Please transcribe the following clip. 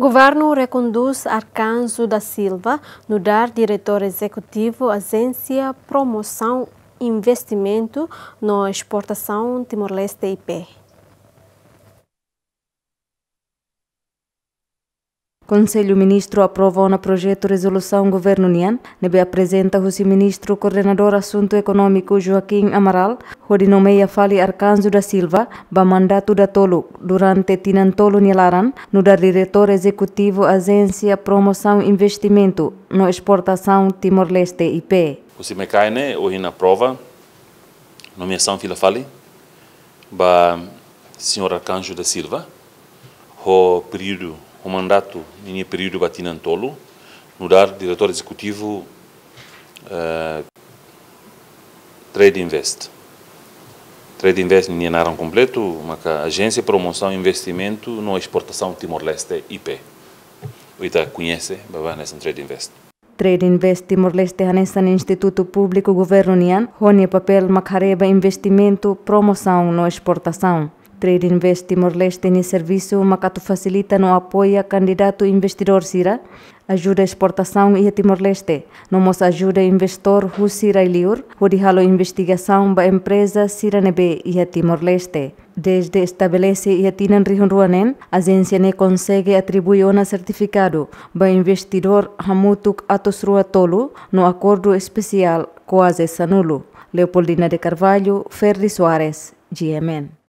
Governo reconduz Arcanjo da Silva, no dar diretor executivo Agência Promoção Investimento na Exportação Timor-Leste IP. Conselho Ministro aprovou no projeto Resolução Governo Nian. nebe apresenta o Ministro Coordenador Assunto Econômico Joaquim Amaral, onde nomeia Fali Arcanjo da Silva, ba mandato da Tolu. durante Tinantolo Nilaran, no da Diretor Executivo Agência Promoção e Investimento no Exportação Timor-Leste IP. O Simecaine, hoje na prova, nomeação Fila Fali, ba Sr. Arcanjo da Silva, o período o mandato em período Batinantolo, no dar diretor executivo uh, Trade Invest. Trade Invest não é completo, uma agência de promoção e investimento na exportação Timor-Leste IP. Oita conhece, babá nessa Trade Invest. Trade Invest Timor-Leste é um Instituto Público Governo Nian, onde papel macareba é investimento, promoção na exportação. Trade Invest Timor-Leste tem serviço Macato facilita no apoio a candidato investidor Sira, ajuda a exportação e a Timor-Leste. Nomos ajuda investor Hu Sira Iliur, Hudihalo investigação da empresa Sira Nebe e a Timor-Leste. Desde estabelece e Ruanen, a agência ne consegue atribuir um certificado ba investidor Hamutuk Atos Tolu no acordo especial quase Sanulo. Leopoldina de Carvalho, Ferri Soares, GMN.